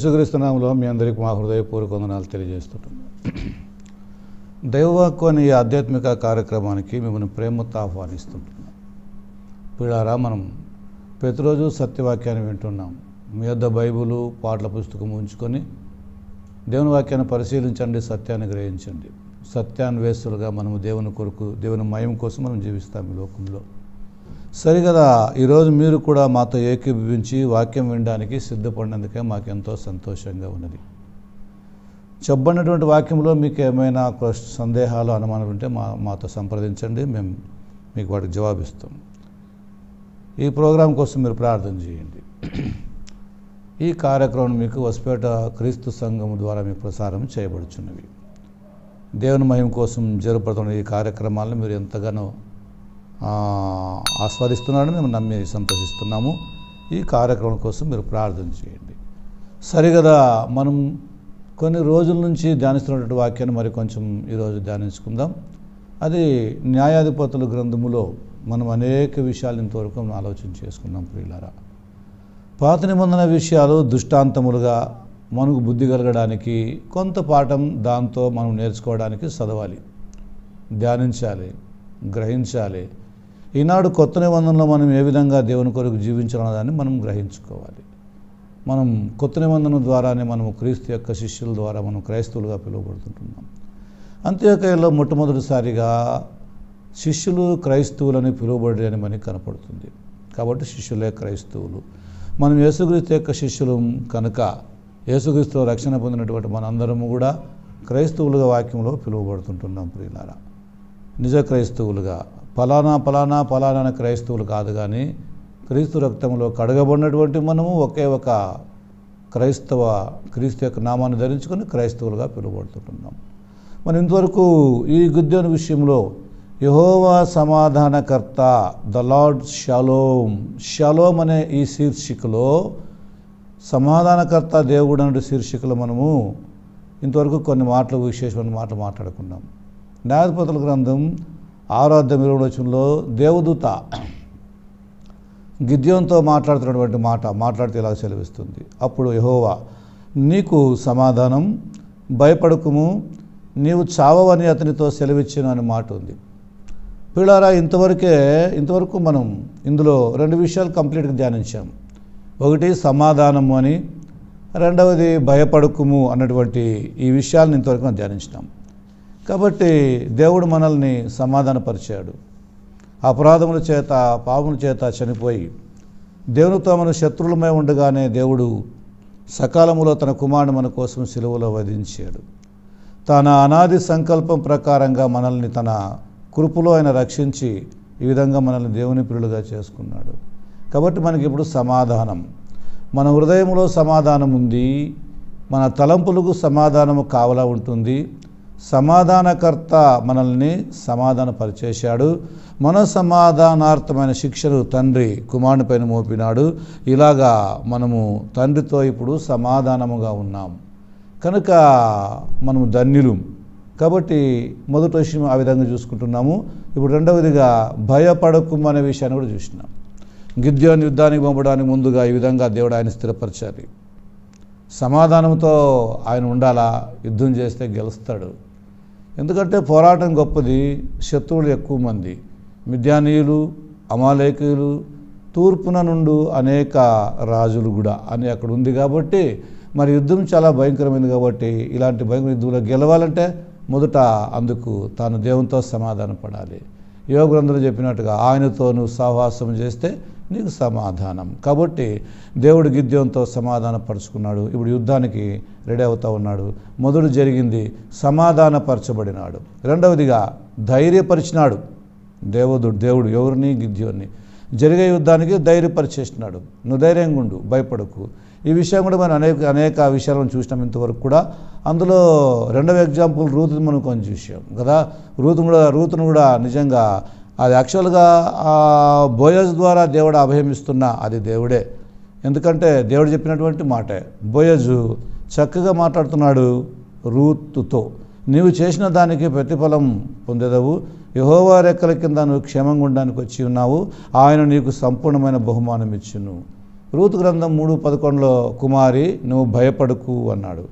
యేసుక్రీస్తునామంలో మీ అందరికీ మా హృదయపూర్వక వందనాలు తెలియజేస్తుంటాం దైవవాక్కు అనే ఈ ఆధ్యాత్మిక కార్యక్రమానికి మిమ్మల్ని ప్రేమతో ఆహ్వానిస్తుంటున్నాం పిల్లారా మనం ప్రతిరోజు సత్యవాక్యాన్ని వింటున్నాం మీ వద్ద బైబులు పాటల పుస్తకం ఉంచుకొని దేవుని వాక్యాన్ని పరిశీలించండి సత్యాన్ని గ్రహించండి సత్యాన్వేషులుగా మనము దేవుని కొరకు దేవుని మయం కోసం మనం జీవిస్తాం ఈ లోకంలో సరిగదా ఈరోజు మీరు కూడా మాతో ఏకీభవించి వాక్యం వినడానికి సిద్ధపడినందుకే మాకెంతో సంతోషంగా ఉన్నది చెప్పబడినటువంటి వాక్యంలో మీకు ఏమైనా సందేహాలు అనుమానాలు ఉంటే మా మాతో సంప్రదించండి మేము మీకు వాటికి జవాబిస్తాం ఈ ప్రోగ్రాం కోసం మీరు ప్రార్థన చేయండి ఈ కార్యక్రమం మీకు వసపేట క్రీస్తు సంఘం ద్వారా మీకు ప్రసారం చేయబడుచున్నవి దేవుని మహిమ కోసం జరుపుతున్న ఈ కార్యక్రమాలను మీరు ఎంతగానో ఆస్వాదిస్తున్నారని మేము నమ్మి సంతోషిస్తున్నాము ఈ కార్యక్రమం కోసం మీరు ప్రార్థన చేయండి సరిగదా మనం కొన్ని రోజుల నుంచి ధ్యానిస్తున్నటువంటి వాక్యాన్ని మరి కొంచెం ఈరోజు ధ్యానించుకుందాం అది న్యాయాధిపతుల గ్రంథములో మనం అనేక విషయాలు ఇంతవరకు మనం ఆలోచన చేసుకున్నాం ప్రియులారా పాత నిబంధన విషయాలు దృష్టాంతములుగా మనకు బుద్ధి కలగడానికి కొంత పాఠం దాంతో మనం నేర్చుకోవడానికి చదవాలి ధ్యానించాలి గ్రహించాలి ఈనాడు కొత్త నిబంధనలో మనం ఏ విధంగా దేవుని కొరకు జీవించాలన్న దాన్ని మనం గ్రహించుకోవాలి మనం కొత్త నిబంధన ద్వారానే మనం క్రీస్తు యొక్క శిష్యుల ద్వారా మనం క్రైస్తవులుగా పిలువబడుతుంటున్నాం అంత్యోకాయలో మొట్టమొదటిసారిగా శిష్యులు క్రైస్తవులని పిలువబడి అని మనకి కనపడుతుంది కాబట్టి శిష్యులే క్రైస్తవులు మనం యేసుక్రీస్తు యొక్క శిష్యులు కనుక యేసుక్రీస్తు రక్షణ పొందినటువంటి మనందరము కూడా క్రైస్తవులుగా వాక్యంలో పిలువబడుతుంటున్నాం ప్రియులారా నిజ క్రైస్తవులుగా ఫలానా ఫలానా ఫలానా క్రైస్తవులు కాదు కానీ క్రీస్తు రక్తంలో కడగబడినటువంటి మనము ఒకే ఒక క్రైస్తవ క్రీస్తు యొక్క నామాన్ని ధరించుకొని క్రైస్తవులుగా పిలువబడుతుంటున్నాం మనం ఇంతవరకు ఈ గుద్యోని విషయంలో యహోవా సమాధానకర్త ద లార్డ్ షలోమ్ షాలోమ్ అనే ఈ శీర్షికలో సమాధానకర్త దేవుడు అనే శీర్షికలో మనము ఇంతవరకు కొన్ని మాటలు విశేషమైన మాటలు మాట్లాడుకున్నాం న్యాయపతుల గ్రంథం ఆరాధ్య నిర్వచనంలో దేవదూత గిద్యంతో మాట్లాడుతున్నటువంటి మాట మాట్లాడితే ఇలా సెలవిస్తుంది అప్పుడు యహోవా నీకు సమాధానం భయపడకము నీవు చావవని అతనితో సెలవిచ్చిన అనే మాట ఉంది పిల్లారా ఇంతవరకే ఇంతవరకు మనం ఇందులో రెండు విషయాలు కంప్లీట్గా ధ్యానించాం ఒకటి సమాధానము అని రెండవది భయపడకుము అన్నటువంటి ఈ విషయాలను ఇంతవరకు మనం ధ్యానించినాం కాబట్టి దేవుడు మనల్ని సమాధానపరిచాడు అపరాధముల చేత పాముల చేత చనిపోయి దేవునితో మన శత్రులమై ఉండగానే దేవుడు సకాలములో తన కుమారుడు మన కోసం సిలువలో వధించాడు తన అనాది సంకల్పం ప్రకారంగా మనల్ని తన కృపలో ఆయన రక్షించి ఈ విధంగా మనల్ని దేవుని పిల్లలుగా చేసుకున్నాడు కాబట్టి మనకి ఇప్పుడు సమాధానం మన హృదయంలో సమాధానం ఉంది మన తలంపులకు సమాధానము కావలా ఉంటుంది సమాధానకర్త మనల్ని సమాధానపరిచేశాడు మనసమాధానార్థమైన శిక్షను తండ్రి పైన మోపినాడు ఇలాగా మనము తండ్రితో ఇప్పుడు సమాధానముగా ఉన్నాం కనుక మనము ధన్యులు కాబట్టి మొదటి విషయం ఆ విధంగా చూసుకుంటున్నాము ఇప్పుడు రెండవదిగా భయపడకుం అనే విషయాన్ని కూడా చూసినాం గిద్యోని యుద్ధానికి పంపడానికి ముందుగా ఈ విధంగా దేవుడు ఆయన స్థిరపరచాలి సమాధానంతో ఆయన ఉండాలా యుద్ధం చేస్తే గెలుస్తాడు ఎందుకంటే పోరాటం గొప్పది శత్రువులు ఎక్కువ మంది మిద్యానీయులు అమాలేకీయులు తూర్పున నుండు అనేక రాజులు కూడా అని అక్కడ ఉంది కాబట్టి మరి యుద్ధం చాలా భయంకరమైంది కాబట్టి ఇలాంటి భయంకర యుద్ధంలో గెలవాలంటే మొదట అందుకు తాను దేవునితో సమాధానం పడాలి యోగ గ్రంథులు చెప్పినట్టుగా ఆయనతో నువ్వు సహవాసం చేస్తే నీకు సమాధానం కాబట్టి దేవుడు గిద్యంతో పరచుకున్నాడు ఇప్పుడు యుద్ధానికి రెడీ అవుతూ ఉన్నాడు మొదలు జరిగింది సమాధానపరచబడినాడు రెండవదిగా ధైర్యపరిచినాడు దేవుడు దేవుడు ఎవరిని గిద్యోన్ని జరిగే యుద్ధానికి ధైర్యపరిచేసినాడు నువ్వు ధైర్యంగా ఉండు భయపడకు ఈ విషయం కూడా మనం అనేక అనేక విషయాలను చూసినాం ఇంతవరకు కూడా అందులో రెండవ ఎగ్జాంపుల్ రూతుని మనం కొంచెం చూసాం కదా రూతును కూడా రూతును కూడా నిజంగా అది యాక్చువల్గా బోయజ్ ద్వారా దేవుడు అభయమిస్తున్న అది దేవుడే ఎందుకంటే దేవుడు చెప్పినటువంటి మాటే బోయజు చక్కగా మాట్లాడుతున్నాడు రూత్తుతో నీవు చేసిన దానికి ప్రతిఫలం పొందేదవు యహోవా రెక్కల కింద నువ్వు క్షేమంగా ఉండడానికి వచ్చి ఉన్నావు ఆయన నీకు సంపూర్ణమైన బహుమానం ఇచ్చును రూతు గ్రంథం మూడు పదకొండులో కుమారి నువ్వు భయపడుకు అన్నాడు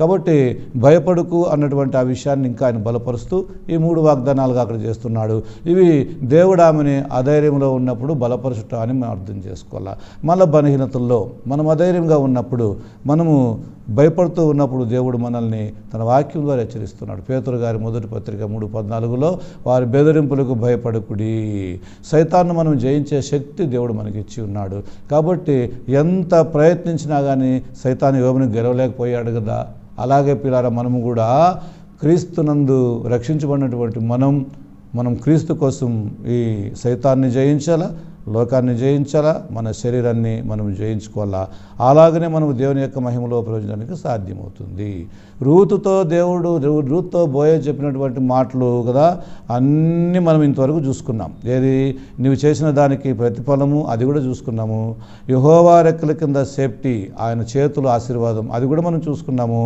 కాబట్టి భయపడుకు అన్నటువంటి ఆ విషయాన్ని ఇంకా ఆయన బలపరుస్తూ ఈ మూడు వాగ్దానాలుగా అక్కడ చేస్తున్నాడు ఇవి దేవుడు ఆమెని అధైర్యంలో ఉన్నప్పుడు బలపరచటం అని మనం అర్థం చేసుకోవాలా మన బలహీనతల్లో మనం అధైర్యంగా ఉన్నప్పుడు మనము భయపడుతూ ఉన్నప్పుడు దేవుడు మనల్ని తన వాక్యం ద్వారా హెచ్చరిస్తున్నాడు పేతురు గారి మొదటి పత్రిక మూడు పద్నాలుగులో వారి బెదిరింపులకు భయపడకుడి సైతాన్ని మనం జయించే శక్తి దేవుడు మనకి ఇచ్చి ఉన్నాడు కాబట్టి ఎంత ప్రయత్నించినా కానీ సైతాన్ని యోగుని గెలవలేకపోయాడు కదా అలాగే పిల్లల మనము కూడా క్రీస్తునందు రక్షించబడినటువంటి మనం మనం క్రీస్తు కోసం ఈ సైతాన్ని జయించాలా లోకాన్ని జయించాలా మన శరీరాన్ని మనం జయించుకోవాలా అలాగనే మనం దేవుని యొక్క మహిమలో ప్రయోజనానికి సాధ్యమవుతుంది రూతుతో దేవుడు రూత్తో బోయే చెప్పినటువంటి మాటలు కదా అన్నీ మనం ఇంతవరకు చూసుకున్నాం ఏది నువ్వు చేసిన దానికి ప్రతిఫలము అది కూడా చూసుకున్నాము యహోవా రెక్కల కింద సేఫ్టీ ఆయన చేతులు ఆశీర్వాదం అది కూడా మనం చూసుకున్నాము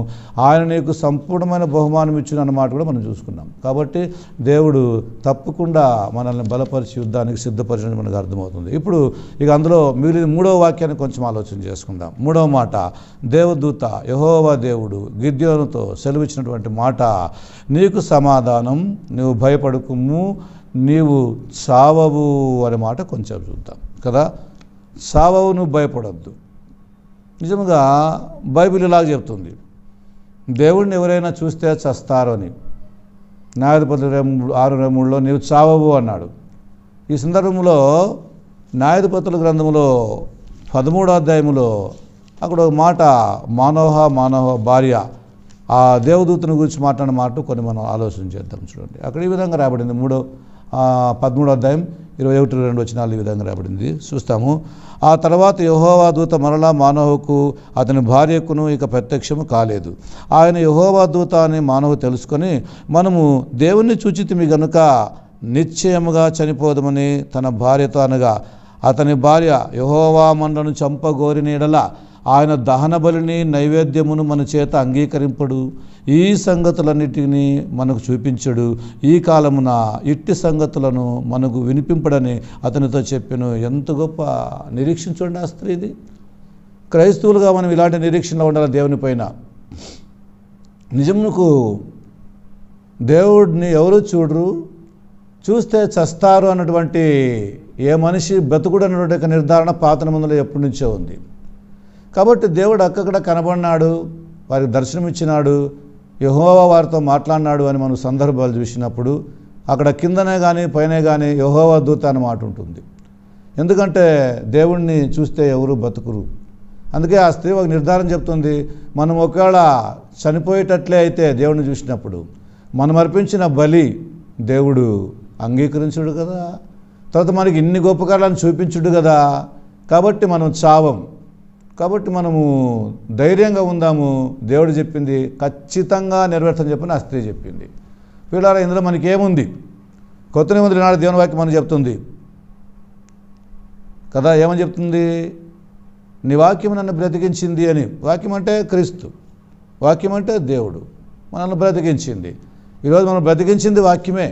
ఆయన నీకు సంపూర్ణమైన బహుమానం ఇచ్చిన అన్నమాట కూడా మనం చూసుకున్నాం కాబట్టి దేవుడు తప్పకుండా మనల్ని బలపరిచి యుద్ధానికి సిద్ధపరచడం మనకు అర్థమవుతుంది అర్థమవుతుంది ఇప్పుడు ఇక అందులో మిగిలిన మూడవ వాక్యాన్ని కొంచెం ఆలోచన చేసుకుందాం మూడవ మాట దేవదూత యహోవా దేవుడు గిద్యోనుతో సెలవిచ్చినటువంటి మాట నీకు సమాధానం నువ్వు భయపడుకుము నీవు చావవు అనే మాట కొంచెం చూద్దాం కదా చావవు నువ్వు భయపడద్దు నిజంగా బైబిల్ ఇలాగ చెప్తుంది దేవుడిని ఎవరైనా చూస్తే చస్తారు అని రెండు ఆరు మూడులో నీవు చావవు అన్నాడు ఈ సందర్భంలో న్యాయధిపతుల గ్రంథంలో పదమూడో అధ్యాయంలో అక్కడ ఒక మాట మానవ మానవ భార్య ఆ దేవదూతుని గురించి మాట్లాడిన మాట కొన్ని మనం ఆలోచన చేద్దాం చూడండి అక్కడ ఈ విధంగా రాబడింది మూడో పదమూడో అధ్యాయం ఇరవై ఒకటి రెండు వచ్చిన ఈ విధంగా రాబడింది చూస్తాము ఆ తర్వాత యహోవా దూత మరలా మానవుకు అతని భార్యకును ఇక ప్రత్యక్షము కాలేదు ఆయన యహోవా దూత అని మానవు తెలుసుకొని మనము దేవుణ్ణి చూచితిమి గనుక నిశ్చయముగా చనిపోదమని తన భార్యతో అనగా అతని భార్య యహోవా మండను చంపగోరి నీడల ఆయన దహన బలిని నైవేద్యమును మన చేత అంగీకరింపడు ఈ సంగతులన్నిటినీ మనకు చూపించడు ఈ కాలమున ఇట్టి సంగతులను మనకు వినిపింపడని అతనితో చెప్పాను ఎంత గొప్ప నిరీక్షించండి ఆ స్త్రీది క్రైస్తవులుగా మనం ఇలాంటి నిరీక్షణలో ఉండాలి దేవుని పైన నిజమునకు దేవుడిని ఎవరు చూడరు చూస్తే చస్తారు అన్నటువంటి ఏ మనిషి బ్రతుకుడు అనేటువంటి యొక్క నిర్ధారణ పాతన మందులో ఎప్పటి నుంచో ఉంది కాబట్టి దేవుడు అక్కడ కనబడినాడు వారికి దర్శనమిచ్చినాడు యహోవా వారితో మాట్లాడినాడు అని మనం సందర్భాలు చూసినప్పుడు అక్కడ కిందనే కానీ పైన కానీ యహోవా దూత అనే మాట ఉంటుంది ఎందుకంటే దేవుణ్ణి చూస్తే ఎవరు బతుకురు అందుకే ఆ స్త్రీ ఒక నిర్ధారణ చెప్తుంది మనం ఒకవేళ చనిపోయేటట్లే అయితే దేవుణ్ణి చూసినప్పుడు మనం అర్పించిన బలి దేవుడు అంగీకరించడు కదా తర్వాత మనకి ఇన్ని గొప్పకాలను చూపించుడు కదా కాబట్టి మనం చావం కాబట్టి మనము ధైర్యంగా ఉందాము దేవుడు చెప్పింది ఖచ్చితంగా నెరవేర్చని చెప్పని స్త్రీ చెప్పింది వీళ్ళ ఇందులో మనకి ఏముంది కొత్త నిమిది నాడు దేవుని వాక్యం మనం చెప్తుంది కదా ఏమని చెప్తుంది నీ వాక్యం నన్ను బ్రతికించింది అని వాక్యం అంటే క్రీస్తు వాక్యం అంటే దేవుడు మనల్ని బ్రతికించింది ఈరోజు మనం బ్రతికించింది వాక్యమే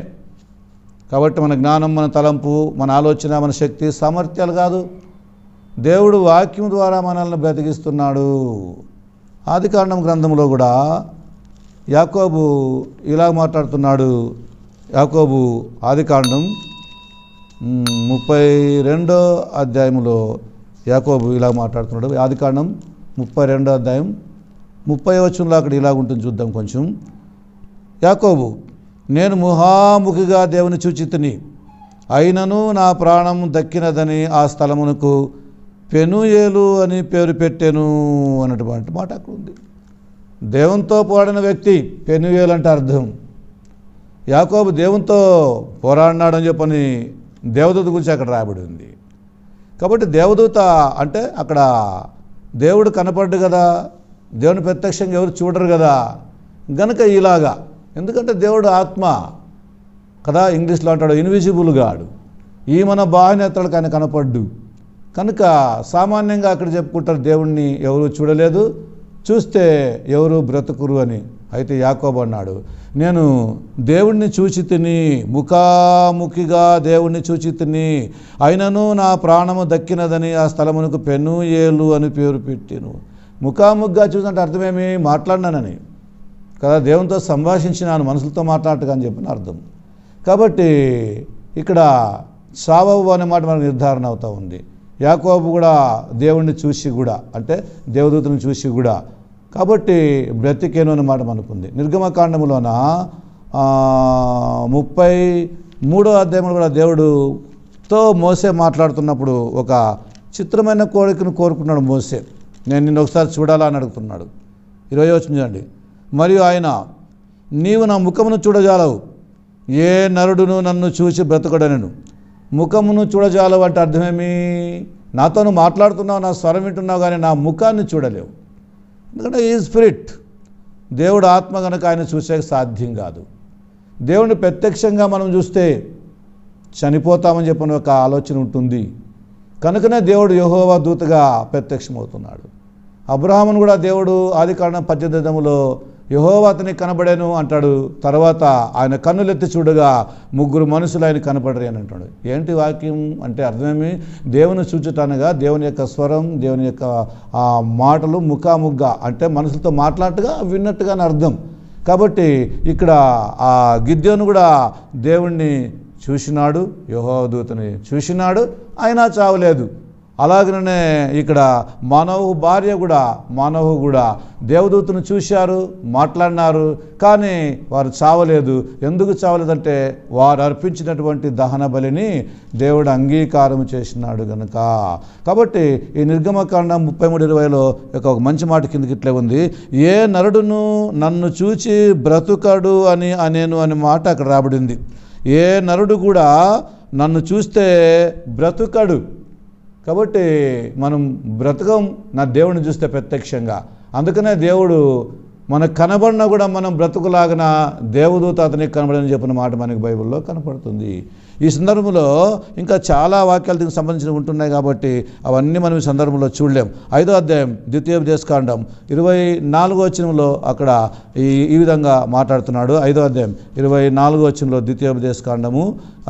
కాబట్టి మన జ్ఞానం మన తలంపు మన ఆలోచన మన శక్తి సామర్థ్యాలు కాదు దేవుడు వాక్యం ద్వారా మనల్ని బ్రతికిస్తున్నాడు ఆదికాండం గ్రంథంలో కూడా యాకోబు ఇలా మాట్లాడుతున్నాడు యాకోబు ఆదికాండం ముప్పై రెండో అధ్యాయంలో యాకోబు ఇలా మాట్లాడుతున్నాడు కాండం ముప్పై రెండో అధ్యాయం ముప్పై వచనంలో అక్కడ ఇలా ఉంటుంది చూద్దాం కొంచెం యాకోబు నేను ముహాముఖిగా దేవుని చూచితిని అయినను నా ప్రాణం దక్కినదని ఆ స్థలమునకు పెనుయేలు అని పేరు పెట్టాను అన్నటువంటి మాట అక్కడ ఉంది దేవునితో పోరాడిన వ్యక్తి పెనుయేలు అంటే అర్థం యాకోబు దేవునితో పోరాడినాడని చెప్పని దేవదూత గురించి అక్కడ రాబడి ఉంది కాబట్టి దేవదూత అంటే అక్కడ దేవుడు కనపడ్డు కదా దేవుని ప్రత్యక్షంగా ఎవరు చూడరు కదా గనుక ఇలాగా ఎందుకంటే దేవుడు ఆత్మ కదా ఇంగ్లీష్లో అంటాడు ఇన్విజిబుల్ గాడు ఈ మన బాహ్యనేత్రాలకు ఆయన కనపడ్డు కనుక సామాన్యంగా అక్కడ చెప్పుకుంటారు దేవుణ్ణి ఎవరు చూడలేదు చూస్తే ఎవరు బ్రతుకురు అని అయితే యాకోబు అన్నాడు నేను దేవుణ్ణి చూచి తిని ముఖాముఖిగా దేవుణ్ణి చూచి తిని అయినను నా ప్రాణము దక్కినదని ఆ స్థలమునకు పెను ఏలు అని పేరు పెట్టాను ముఖాముఖిగా చూసినట్టు అర్థమేమి మాట్లాడినానని కదా దేవునితో సంభాషించినాను మనసులతో మాట్లాడటం అని చెప్పిన అర్థం కాబట్టి ఇక్కడ సావవు అనే మాట మనకు నిర్ధారణ అవుతూ ఉంది యాకోబు కూడా దేవుణ్ణి చూసి కూడా అంటే దేవదూతను చూసి కూడా కాబట్టి బ్రతికేను అనే మాట మనకుంది నిర్గమకాండములోన ముప్పై మూడో అధ్యాయంలో కూడా దేవుడుతో మోసే మాట్లాడుతున్నప్పుడు ఒక చిత్రమైన కోరికను కోరుకున్నాడు మోసే నేను నిన్న ఒకసారి చూడాలా అని అడుగుతున్నాడు ఈరోజు వచ్చిందండి మరియు ఆయన నీవు నా ముఖమును చూడజాలవు ఏ నరుడును నన్ను చూసి బ్రతకడనను ముఖమును చూడజాలవు అంటే అర్థమేమి నాతోను మాట్లాడుతున్నావు నా స్వరం వింటున్నావు కానీ నా ముఖాన్ని చూడలేవు ఎందుకంటే ఈ స్పిరిట్ దేవుడు ఆత్మ కనుక ఆయన చూసే సాధ్యం కాదు దేవుడిని ప్రత్యక్షంగా మనం చూస్తే చనిపోతామని చెప్పిన ఒక ఆలోచన ఉంటుంది కనుకనే దేవుడు యహోవా దూతగా ప్రత్యక్షమవుతున్నాడు అబ్రహామును కూడా దేవుడు ఆది కారణం పద్యదములో యహోవ అతనికి కనబడాను అంటాడు తర్వాత ఆయన కన్నులెత్తి చూడగా ముగ్గురు మనుషులు ఆయన కనపడరు అని అంటాడు ఏంటి వాక్యం అంటే అర్థమేమి దేవుని చూచుటనగా దేవుని యొక్క స్వరం దేవుని యొక్క మాటలు ముఖాముగ్గా అంటే మనుషులతో మాట్లాడటగా విన్నట్టుగా అని అర్థం కాబట్టి ఇక్కడ ఆ గిద్యోను కూడా దేవుణ్ణి చూసినాడు దూతని చూసినాడు అయినా చావలేదు అలాగనే ఇక్కడ మానవు భార్య కూడా మానవు కూడా దేవదూతను చూశారు మాట్లాడినారు కానీ వారు చావలేదు ఎందుకు చావలేదంటే వారు అర్పించినటువంటి దహన బలిని దేవుడు అంగీకారం చేసినాడు గనుక కాబట్టి ఈ నిర్గమకాండ ముప్పై మూడు ఇరవైలో ఒక మంచి మాట కిందకి ఇట్లే ఉంది ఏ నరుడును నన్ను చూచి బ్రతుకడు అని అనేను అనే మాట అక్కడ రాబడింది ఏ నరుడు కూడా నన్ను చూస్తే బ్రతుకడు కాబట్టి మనం బ్రతకం నా దేవుడిని చూస్తే ప్రత్యక్షంగా అందుకనే దేవుడు మనకు కనబడినా కూడా మనం బ్రతుకులాగిన దేవదూత అతనికి కనబడని చెప్పిన మాట మనకి బైబిల్లో కనపడుతుంది ఈ సందర్భంలో ఇంకా చాలా వాక్యాలు దీనికి సంబంధించి ఉంటున్నాయి కాబట్టి అవన్నీ మనం ఈ సందర్భంలో చూడలేం ఐదో అధ్యాయం ద్వితీయ దేశకాండం ఇరవై నాలుగో వచ్చినంలో అక్కడ ఈ ఈ విధంగా మాట్లాడుతున్నాడు ఐదో అధ్యాయం ఇరవై నాలుగో ద్వితీయ దేశకాండము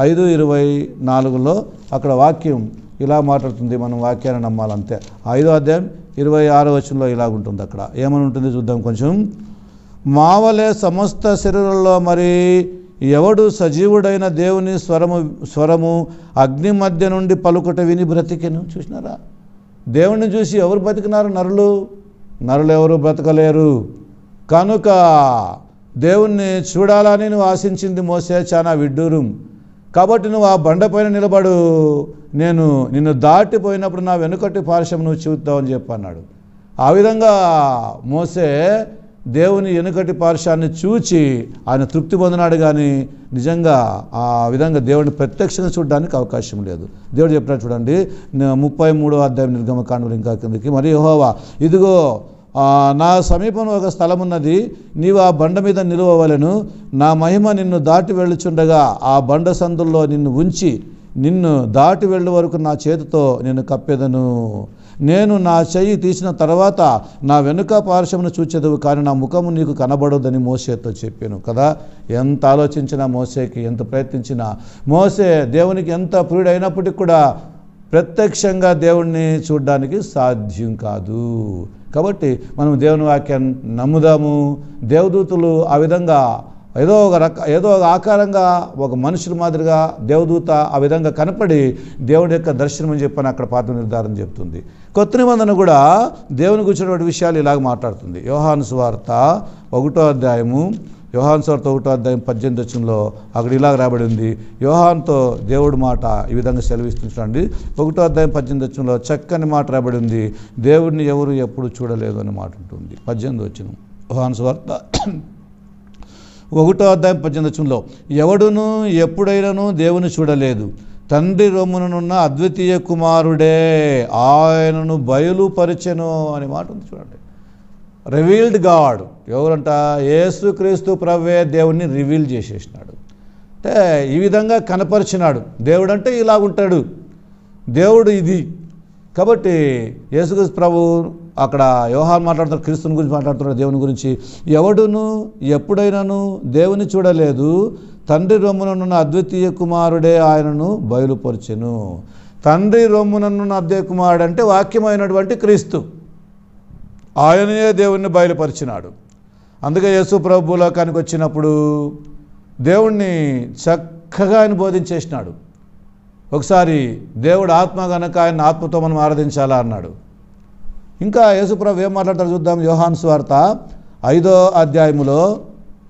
ఐదు ఇరవై నాలుగులో అక్కడ వాక్యం ఇలా మాట్లాడుతుంది మనం వాక్యాన్ని నమ్మాలంతే ఐదో అధ్యాయం ఇరవై ఆరో వచనంలో ఇలాగుంటుంది అక్కడ ఏమని ఉంటుంది చూద్దాం కొంచెం మావలే సమస్త శరీరంలో మరి ఎవడు సజీవుడైన దేవుని స్వరము స్వరము అగ్ని మధ్య నుండి పలుకుట విని బ్రతికెను చూసినారా దేవుణ్ణి చూసి ఎవరు బ్రతికినారు నరులు నరులు ఎవరు బ్రతకలేరు కనుక దేవుణ్ణి చూడాలని నువ్వు ఆశించింది మోసే చాలా విడ్డూరం కాబట్టి నువ్వు ఆ బండపైన నిలబడు నేను నిన్ను దాటిపోయినప్పుడు నా వెనుకటి పార్శ్వం నువ్వు చూద్దావు అని చెప్పన్నాడు ఆ విధంగా మోసే దేవుని వెనుకటి పార్శ్వాన్ని చూచి ఆయన తృప్తి పొందినాడు కానీ నిజంగా ఆ విధంగా దేవుడిని ప్రత్యక్షంగా చూడడానికి అవకాశం లేదు దేవుడు చెప్పినట్టు చూడండి ముప్పై మూడో అధ్యాయం నిర్గమకాండలు ఇంకా కిందకి మరి హోవా ఇదిగో నా సమీపం ఒక స్థలం ఉన్నది నీవు ఆ బండ మీద నిలువవలను నా మహిమ నిన్ను దాటి వెళ్ళుచుండగా ఆ బండ సందుల్లో నిన్ను ఉంచి నిన్ను దాటి వెళ్ళే వరకు నా చేతితో నేను కప్పెదను నేను నా చెయ్యి తీసిన తర్వాత నా వెనుక పార్శ్వమును చూచేదవు కానీ నా ముఖము నీకు కనబడదని మోసేతో చెప్పాను కదా ఎంత ఆలోచించినా మోసేకి ఎంత ప్రయత్నించినా మోసే దేవునికి ఎంత ప్రియుడైనప్పటికీ కూడా ప్రత్యక్షంగా దేవుణ్ణి చూడడానికి సాధ్యం కాదు కాబట్టి మనం దేవుని వాక్యాన్ని నమ్ముదాము దేవదూతులు ఆ విధంగా ఏదో ఒక రక ఏదో ఒక ఆకారంగా ఒక మనుషుల మాదిరిగా దేవదూత ఆ విధంగా కనపడి దేవుడి యొక్క దర్శనం అని చెప్పని అక్కడ పాత్ర నిర్ధారణ చెప్తుంది కొత్త నిబంధన కూడా దేవుని కూర్చున్నటువంటి విషయాలు ఇలాగ మాట్లాడుతుంది యోహాను సువార్త ఒకటో అధ్యాయము యోహాన్సోర్తో ఒకటో అధ్యాయం పద్దెనిమిది వచ్చినలో అక్కడ ఇలాగ రాబడి ఉంది యోహాన్తో దేవుడి మాట ఈ విధంగా సెలవిస్తుంటండి ఒకటో అధ్యాయం పద్దెనిమిది వచ్చినలో చక్కని మాట రాబడి ఉంది దేవుడిని ఎవరు ఎప్పుడు చూడలేదు అని మాట ఉంటుంది పద్దెనిమిది వచ్చిన యోహాన్ స్వార్త ఒకటో అధ్యాయం పద్దెనిమిది వచ్చినలో ఎవడును ఎప్పుడైనాను దేవుని చూడలేదు తండ్రి రొమ్ముననున్న అద్వితీయ కుమారుడే ఆయనను బయలుపరిచెను అనే మాట ఉంది చూడండి రివీల్డ్ గాడ్ ఎవరంట యేసుక్రీస్తు ప్రవ్వే దేవుణ్ణి రివీల్ చేసేసినాడు అంటే ఈ విధంగా కనపరిచినాడు దేవుడు అంటే ఇలా ఉంటాడు దేవుడు ఇది కాబట్టి యేసుక్రీస్తు ప్రభు అక్కడ వ్యవహారం మాట్లాడుతున్నారు క్రీస్తుని గురించి మాట్లాడుతున్నాడు దేవుని గురించి ఎవడును ఎప్పుడైనాను దేవుని చూడలేదు తండ్రి రొమ్ముననున్న అద్వితీయ కుమారుడే ఆయనను బయలుపరిచెను తండ్రి రొమ్మునన్నున్న అద్వితీయ కుమారుడు అంటే వాక్యమైనటువంటి క్రీస్తు ఆయనే దేవుణ్ణి బయలుపరిచినాడు అందుకే యేసు లోకానికి వచ్చినప్పుడు దేవుణ్ణి చక్కగా ఆయన బోధించేసినాడు ఒకసారి దేవుడు ఆత్మ గనక ఆయన ఆత్మతో మనం ఆరాధించాలా అన్నాడు ఇంకా యేసుప్రభు ఏం మాట్లాడతారు చూద్దాం యోహాన్ స్వార్త ఐదో అధ్యాయములో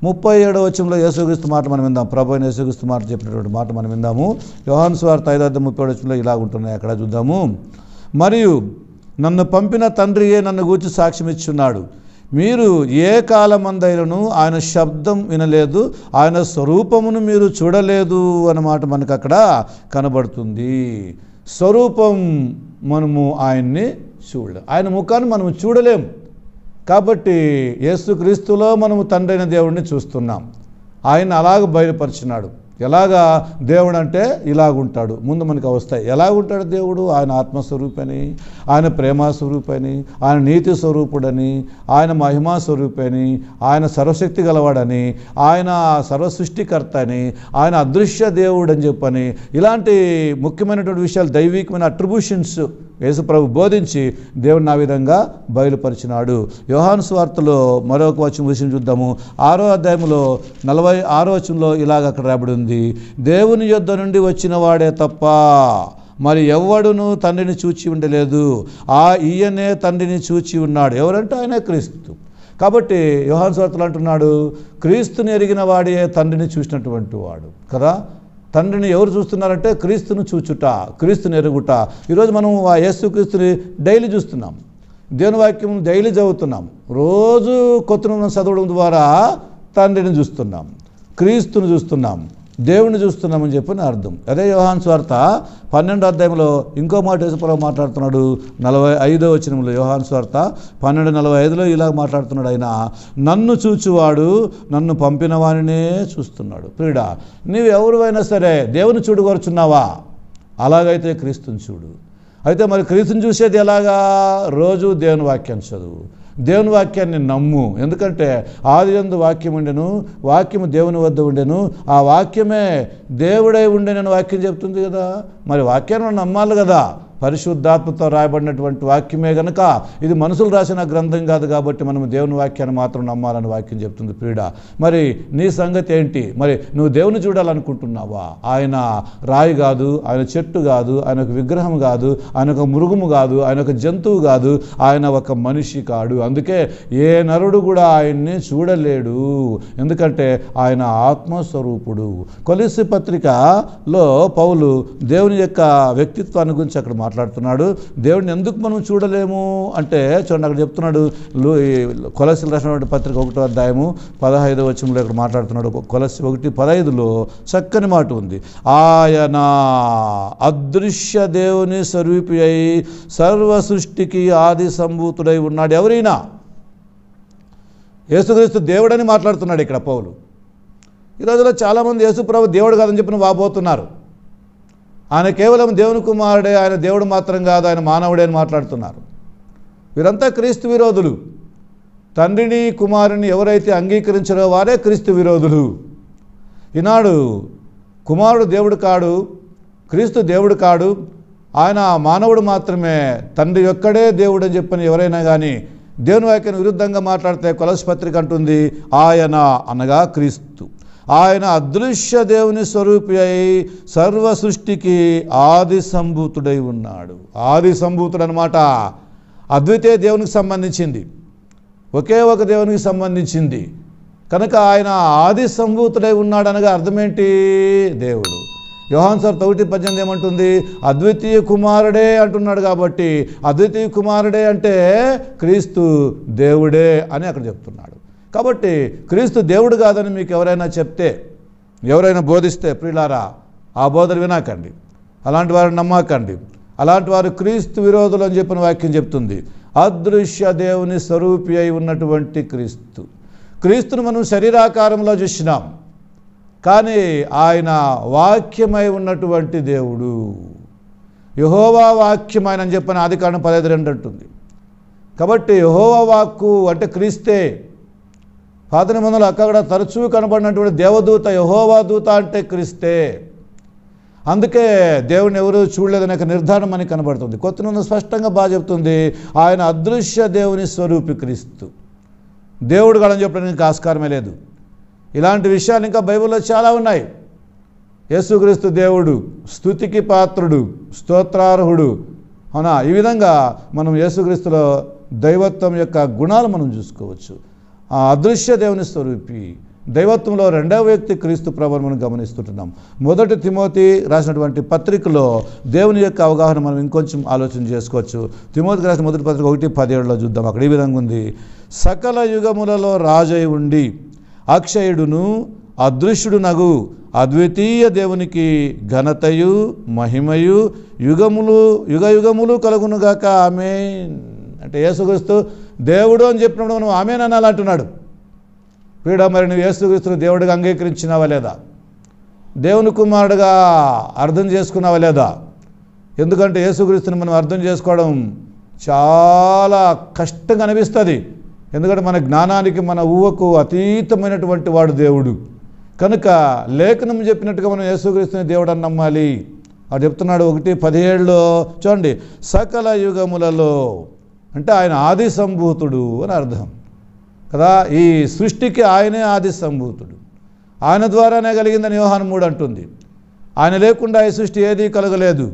ముప్పై ఏడో వచ్చంలో యేసుక్రీస్తు మాట మనం విందాం ప్రభు యేసుక్రీస్తు మాట చెప్పినటువంటి మాట మనం విందాము యోహాన్ స్వార్త ఐదో అధ్యాయం ముప్పై ఏడు వచ్చంలో ఇలా ఉంటున్నాయి అక్కడ చూద్దాము మరియు నన్ను పంపిన తండ్రియే నన్ను గూర్చి సాక్ష్యమిచ్చున్నాడు మీరు ఏ కాలమందైనను ఆయన శబ్దం వినలేదు ఆయన స్వరూపమును మీరు చూడలేదు అన్నమాట మనకు అక్కడ కనబడుతుంది స్వరూపం మనము ఆయన్ని చూడలేము ఆయన ముఖాన్ని మనము చూడలేము కాబట్టి యేసుక్రీస్తులో మనము తండ్రైన దేవుడిని చూస్తున్నాం ఆయన అలాగ బయలుపరిచినాడు ఎలాగా దేవుడు అంటే ఇలాగుంటాడు ముందు మనకు వస్తాయి ఎలాగుంటాడు దేవుడు ఆయన ఆత్మస్వరూపని ఆయన ప్రేమాస్వరూపని ఆయన నీతి స్వరూపుడని ఆయన మహిమా స్వరూపని ఆయన సర్వశక్తి గలవాడని ఆయన సర్వసృష్టికర్త అని ఆయన అదృశ్య దేవుడు అని చెప్పని ఇలాంటి ముఖ్యమైనటువంటి విషయాలు దైవికమైన అట్రిబ్యూషన్స్ యేసుప్రభు బోధించి దేవుడు నా విధంగా బయలుపరిచినాడు యోహాను స్వార్తలో మరొక వచనం విషయం చూద్దాము ఆరో అధ్యాయంలో నలభై ఆరో వచనంలో ఇలాగ అక్కడ రాబడి ఉంది ఉన్నది దేవుని యొద్ నుండి వచ్చిన వాడే తప్ప మరి ఎవడును తండ్రిని చూచి ఉండలేదు ఆ ఈయనే తండ్రిని చూచి ఉన్నాడు ఎవరంటే ఆయన క్రీస్తు కాబట్టి యోహాన్ సోతలు అంటున్నాడు క్రీస్తుని ఎరిగిన వాడే తండ్రిని చూసినటువంటి వాడు కదా తండ్రిని ఎవరు చూస్తున్నారంటే క్రీస్తును చూచుట క్రీస్తుని ఎరుగుట ఈరోజు మనం ఆ యేసుక్రీస్తుని డైలీ చూస్తున్నాం దేవుని వాక్యం డైలీ చదువుతున్నాం రోజు కొత్త చదవడం ద్వారా తండ్రిని చూస్తున్నాం క్రీస్తును చూస్తున్నాం దేవుని చూస్తున్నామని చెప్పి నా అర్థం అదే యోహాన్ స్వార్త పన్నెండు అధ్యాయంలో ఇంకో మాట యేసుప్రభు మాట్లాడుతున్నాడు నలభై ఐదో వచనంలో యోహాన్ స్వార్త పన్నెండు నలభై ఐదులో ఇలా మాట్లాడుతున్నాడు ఆయన నన్ను చూచువాడు నన్ను పంపిన వాణినే చూస్తున్నాడు ప్రియుడ నీవు అయినా సరే దేవుని చూడుకొరుచున్నావా అలాగైతే క్రీస్తుని చూడు అయితే మరి క్రీస్తుని చూసేది ఎలాగా రోజు దేవుని వాక్యం చదువు దేవుని వాక్యాన్ని నమ్ము ఎందుకంటే ఆది ఎందు వాక్యం ఉండెను వాక్యము దేవుని వద్ద ఉండెను ఆ వాక్యమే దేవుడై ఉండేనని వాక్యం చెప్తుంది కదా మరి వాక్యాన్ని నమ్మాలి కదా పరిశుద్ధాత్మతో రాయబడినటువంటి వాక్యమే గనక ఇది మనుషులు రాసిన గ్రంథం కాదు కాబట్టి మనం దేవుని వాక్యాన్ని మాత్రం నమ్మాలని వాక్యం చెప్తుంది ప్రీడ మరి నీ సంగతి ఏంటి మరి నువ్వు దేవుని చూడాలనుకుంటున్నావా ఆయన రాయి కాదు ఆయన చెట్టు కాదు ఆయన ఒక విగ్రహం కాదు ఆయన ఒక మృగము కాదు ఆయన ఒక జంతువు కాదు ఆయన ఒక మనిషి కాడు అందుకే ఏ నరుడు కూడా ఆయన్ని చూడలేడు ఎందుకంటే ఆయన ఆత్మస్వరూపుడు కొలిసి పత్రికలో పౌలు దేవుని యొక్క వ్యక్తిత్వాన్ని గురించి అక్కడ మాట్లాడు మాట్లాడుతున్నాడు దేవుడిని ఎందుకు మనం చూడలేము అంటే చూడండి అక్కడ చెప్తున్నాడు కొలసి రాసినటువంటి పత్రిక ఒకటో అధ్యాయము పదహైదు వచ్చంలో ఇక్కడ మాట్లాడుతున్నాడు కొలసి ఒకటి పదహైదులో చక్కని మాట ఉంది ఆయన అదృశ్య దేవుని స్వరూపి అయి సర్వ సృష్టికి ఆది సంభూతుడై ఉన్నాడు ఎవరైనా యేసుక్రీస్తు దేవుడని మాట్లాడుతున్నాడు ఇక్కడ పౌలు ఈ రోజులో చాలామంది యేసుప్రభు దేవుడు కాదని చెప్పిన వాబోతున్నారు ఆయన కేవలం దేవుని కుమారుడే ఆయన దేవుడు మాత్రం కాదు ఆయన మానవుడే అని మాట్లాడుతున్నారు వీరంతా క్రీస్తు విరోధులు తండ్రిని కుమారుని ఎవరైతే అంగీకరించారో వారే క్రీస్తు విరోధులు ఈనాడు కుమారుడు దేవుడు కాడు క్రీస్తు దేవుడు కాడు ఆయన మానవుడు మాత్రమే తండ్రి ఒక్కడే దేవుడు అని చెప్పని ఎవరైనా కానీ దేవుని వాక్యాన్ని విరుద్ధంగా మాట్లాడితే కొలసపత్రిక అంటుంది ఆయన అనగా క్రీస్తు ఆయన అదృశ్య దేవుని స్వరూపి అయి సర్వ సృష్టికి ఆది సంభూతుడై ఉన్నాడు ఆది సంభూతుడు అనమాట అద్వితీయ దేవునికి సంబంధించింది ఒకే ఒక దేవునికి సంబంధించింది కనుక ఆయన ఆది సంభూతుడై ఉన్నాడనగా అర్థమేంటి దేవుడు యోహాన్ సార్ తొకటి పద్దెనిమిది ఏమంటుంది అద్వితీయ కుమారుడే అంటున్నాడు కాబట్టి అద్వితీయ కుమారుడే అంటే క్రీస్తు దేవుడే అని అక్కడ చెప్తున్నాడు కాబట్టి క్రీస్తు దేవుడు కాదని మీకు ఎవరైనా చెప్తే ఎవరైనా బోధిస్తే ప్రియులారా ఆ బోధలు వినాకండి అలాంటి వారిని నమ్మకండి అలాంటి వారు క్రీస్తు విరోధులు అని చెప్పిన వాక్యం చెప్తుంది అదృశ్య దేవుని స్వరూపి అయి ఉన్నటువంటి క్రీస్తు క్రీస్తును మనం శరీరాకారంలో చూసినాం కానీ ఆయన వాక్యమై ఉన్నటువంటి దేవుడు యహోవా వాక్యం ఆయన అని చెప్పిన ఆది కారణం పదహైదు రెండు అంటుంది కాబట్టి యహోవా వాక్కు అంటే క్రీస్తే పాత నిబంధనలు అక్కడ తరచూ కనబడినటువంటి దేవదూత యహోవా దూత అంటే క్రిస్తే అందుకే దేవుని ఎవరు చూడలేదనే నిర్ధారణ అని కనబడుతుంది కొత్త నిబంధన స్పష్టంగా బాగా చెప్తుంది ఆయన అదృశ్య దేవుని స్వరూపి క్రీస్తు దేవుడు కాడని చెప్పడానికి ఆస్కారమే లేదు ఇలాంటి విషయాలు ఇంకా బైబిల్లో చాలా ఉన్నాయి యేసుక్రీస్తు దేవుడు స్థుతికి పాత్రుడు స్తోత్రార్హుడు అవునా ఈ విధంగా మనం యేసుక్రీస్తులో దైవత్వం యొక్క గుణాలు మనం చూసుకోవచ్చు ఆ అదృశ్య దేవుని స్వరూపి దైవత్వంలో రెండవ వ్యక్తి క్రీస్తు మనం గమనిస్తుంటున్నాం మొదటి తిమోతి రాసినటువంటి పత్రికలో దేవుని యొక్క అవగాహన మనం ఇంకొంచెం ఆలోచన చేసుకోవచ్చు తిమోతికి రాసిన మొదటి పత్రిక ఒకటి పదిహేడులో చూద్దాం అక్కడ ఈ విధంగా ఉంది సకల యుగములలో రాజై ఉండి అక్షయుడును అదృశ్యుడు నగు అద్వితీయ దేవునికి ఘనతయు మహిమయు యుగములు యుగ యుగములు కలుగునుగాక ఆమె అంటే యేసుక్రీస్తు దేవుడు అని చెప్పినప్పుడు మనం ఆమెననాలి అంటున్నాడు వీడ మరి నువ్వు యేసుక్రీస్తుని దేవుడిగా అంగీకరించినావా లేదా దేవుని కుమారుడుగా అర్థం చేసుకున్నావా లేదా ఎందుకంటే యేసుక్రీస్తుని మనం అర్థం చేసుకోవడం చాలా కష్టంగా అనిపిస్తుంది ఎందుకంటే మన జ్ఞానానికి మన ఊవకు అతీతమైనటువంటి వాడు దేవుడు కనుక లేఖనం చెప్పినట్టుగా మనం యేసుక్రీస్తుని దేవుడు అని నమ్మాలి అది చెప్తున్నాడు ఒకటి పదిహేడులో చూడండి సకల యుగములలో అంటే ఆయన ఆది సంభూతుడు అని అర్థం కదా ఈ సృష్టికి ఆయనే ఆది సంభూతుడు ఆయన ద్వారానే కలిగిందని యోహాన్ మూడు అంటుంది ఆయన లేకుండా ఈ సృష్టి ఏదీ కలగలేదు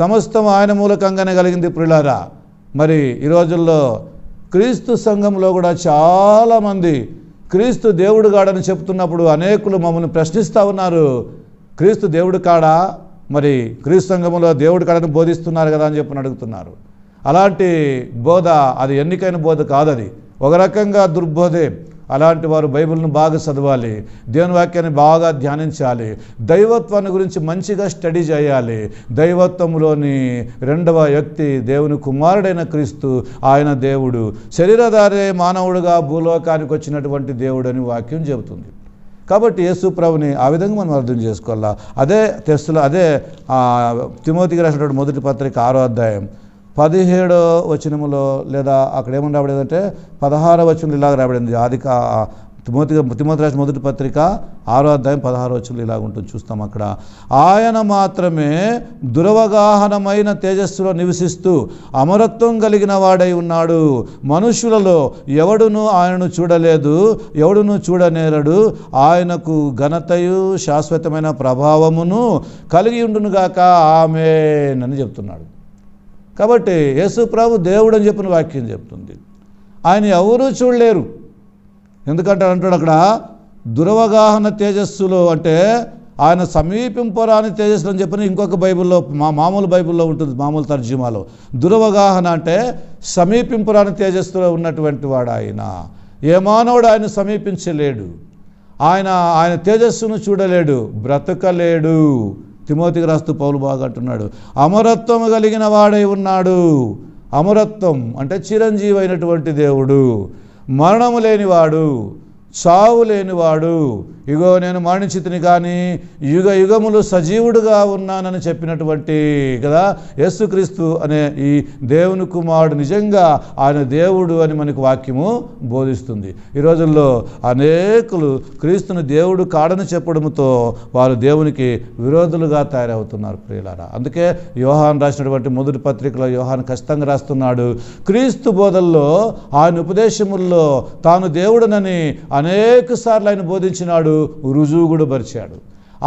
సమస్తం ఆయన మూలకంగానే కలిగింది ప్రిలారా మరి ఈ రోజుల్లో క్రీస్తు సంఘంలో కూడా చాలామంది క్రీస్తు దేవుడు కాడని చెప్తున్నప్పుడు అనేకులు మమ్మల్ని ప్రశ్నిస్తూ ఉన్నారు క్రీస్తు దేవుడు కాడా మరి క్రీస్తు సంఘంలో దేవుడు కాడని బోధిస్తున్నారు కదా అని చెప్పని అడుగుతున్నారు అలాంటి బోధ అది ఎన్నికైన బోధ కాదది ఒక రకంగా దుర్బోధే అలాంటి వారు బైబిల్ను బాగా చదవాలి దేవుని వాక్యాన్ని బాగా ధ్యానించాలి దైవత్వాన్ని గురించి మంచిగా స్టడీ చేయాలి దైవత్వంలోని రెండవ వ్యక్తి దేవుని కుమారుడైన క్రీస్తు ఆయన దేవుడు శరీరధారే మానవుడుగా భూలోకానికి వచ్చినటువంటి దేవుడు అని వాక్యం చెబుతుంది కాబట్టి యేసుప్రభుని ఆ విధంగా మనం అర్థం చేసుకోవాలా అదే తెస్తులో అదే తిమోతికి రాసినటువంటి మొదటి పత్రిక ఆరో అధ్యాయం పదిహేడో వచనములో లేదా అక్కడ ఏమని రాబడిందంటే పదహారో వచనంలో ఇలాగ రాబడింది ఆది తిమోతి తిమోతి రాజు మొదటి పత్రిక ఆరో అధ్యాయం పదహారు వచనంలో ఇలాగ ఉంటుంది చూస్తాం అక్కడ ఆయన మాత్రమే దురవగాహనమైన తేజస్సులో నివసిస్తూ అమరత్వం కలిగిన వాడై ఉన్నాడు మనుషులలో ఎవడును ఆయనను చూడలేదు ఎవడును చూడనేరడు ఆయనకు ఘనతయు శాశ్వతమైన ప్రభావమును కలిగి ఉండునుగాక ఆమె అని చెప్తున్నాడు కాబట్టి యేసుప్రభు దేవుడు అని చెప్పిన వాక్యం చెప్తుంది ఆయన ఎవరూ చూడలేరు ఎందుకంటే అంటాడు అక్కడ దురవగాహన తేజస్సులో అంటే ఆయన సమీపింపరాని తేజస్సులు అని చెప్పిన ఇంకొక బైబిల్లో మా మామూలు బైబిల్లో ఉంటుంది మామూలు తర్జీమాలో దురవగాహన అంటే సమీపింపురాని తేజస్సులో ఉన్నటువంటి వాడు ఆయన ఏ మానవుడు ఆయన సమీపించలేడు ఆయన ఆయన తేజస్సును చూడలేడు బ్రతకలేడు తిమోతికి రాస్తూ పౌలు బాగా అంటున్నాడు అమరత్వము కలిగిన వాడై ఉన్నాడు అమరత్వం అంటే చిరంజీవి అయినటువంటి దేవుడు మరణము లేనివాడు చావు లేనివాడు ఇగో నేను మరణించితిని కానీ యుగ యుగములు సజీవుడుగా ఉన్నానని చెప్పినటువంటి కదా యేసుక్రీస్తు అనే ఈ దేవుని కుమారుడు నిజంగా ఆయన దేవుడు అని మనకు వాక్యము బోధిస్తుంది ఈ రోజుల్లో అనేకులు క్రీస్తుని దేవుడు కాడని చెప్పడంతో వారు దేవునికి విరోధులుగా తయారవుతున్నారు ప్రియులారా అందుకే యోహాన్ రాసినటువంటి మొదటి పత్రికలో యోహాన్ ఖచ్చితంగా రాస్తున్నాడు క్రీస్తు బోధల్లో ఆయన ఉపదేశముల్లో తాను దేవుడనని అనేక సార్లు ఆయన బోధించినాడు రుజువు కూడా పరిచాడు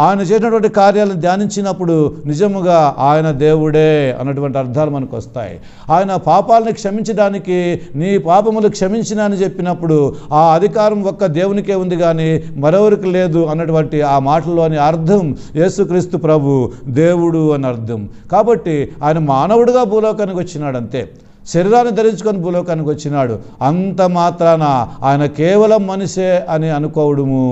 ఆయన చేసినటువంటి కార్యాలను ధ్యానించినప్పుడు నిజముగా ఆయన దేవుడే అన్నటువంటి అర్థాలు మనకు వస్తాయి ఆయన పాపాలని క్షమించడానికి నీ పాపములు క్షమించిన అని చెప్పినప్పుడు ఆ అధికారం ఒక్క దేవునికే ఉంది కానీ మరెవరికి లేదు అన్నటువంటి ఆ మాటలోని అర్థం యేసుక్రీస్తు ప్రభు దేవుడు అని అర్థం కాబట్టి ఆయన మానవుడిగా భూలోకానికి వచ్చినాడు అంతే శరీరాన్ని ధరించుకొని భూలోకానికి వచ్చినాడు అంత మాత్రాన ఆయన కేవలం మనిషే అని అనుకోవడము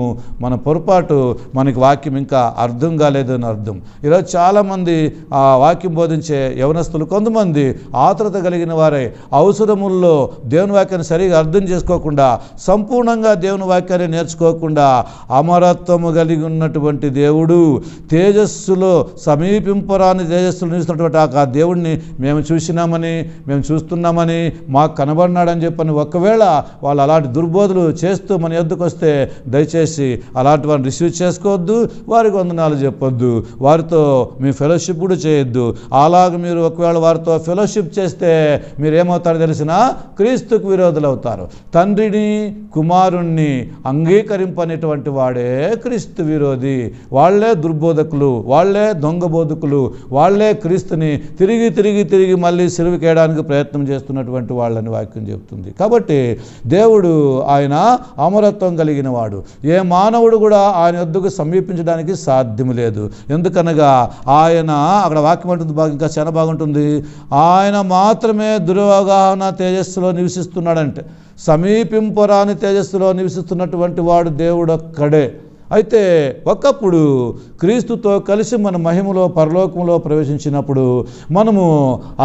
మన పొరపాటు మనకి వాక్యం ఇంకా అర్థం కాలేదు అని అర్థం ఈరోజు చాలామంది ఆ వాక్యం బోధించే యవనస్తులు కొంతమంది ఆతృత కలిగిన వారే అవసరముల్లో దేవుని వాక్యాన్ని సరిగా అర్థం చేసుకోకుండా సంపూర్ణంగా దేవుని వాక్యాన్ని నేర్చుకోకుండా అమరత్వము కలిగి ఉన్నటువంటి దేవుడు తేజస్సులో సమీపింపరాని తేజస్సులు నిలిచినటువంటి ఆ దేవుడిని మేము చూసినామని మేము చూ చూస్తున్నామని మాకు కనబడినాడని చెప్పని ఒకవేళ వాళ్ళు అలాంటి దుర్బోధులు చేస్తూ మన ఎద్దుకు వస్తే దయచేసి అలాంటి వారిని రిసీవ్ చేసుకోవద్దు వారికి వందనాలు చెప్పొద్దు వారితో మీ ఫెలోషిప్ కూడా చేయొద్దు అలాగ మీరు ఒకవేళ వారితో ఫెలోషిప్ చేస్తే మీరు ఏమవుతారు తెలిసిన క్రీస్తుకు విరోధులు అవుతారు తండ్రిని కుమారుణ్ణి అంగీకరింపనేటువంటి వాడే క్రీస్తు విరోధి వాళ్లే దుర్బోధకులు వాళ్లే దొంగ బోధకులు వాళ్లే క్రీస్తుని తిరిగి తిరిగి తిరిగి మళ్ళీ సిరువుకేయడానికి ప్రయత్నం ప్రయత్నం చేస్తున్నటువంటి వాళ్ళని వాక్యం చెప్తుంది కాబట్టి దేవుడు ఆయన అమరత్వం కలిగిన వాడు ఏ మానవుడు కూడా ఆయన వద్దకు సమీపించడానికి సాధ్యం లేదు ఎందుకనగా ఆయన అక్కడ వాక్యం అంటుంది బాగా ఇంకా చాలా బాగుంటుంది ఆయన మాత్రమే దురవగాహన తేజస్సులో నివసిస్తున్నాడంటే సమీపింపురాని తేజస్సులో నివసిస్తున్నటువంటి వాడు దేవుడు అక్కడే అయితే ఒకప్పుడు క్రీస్తుతో కలిసి మన మహిమలో పరలోకంలో ప్రవేశించినప్పుడు మనము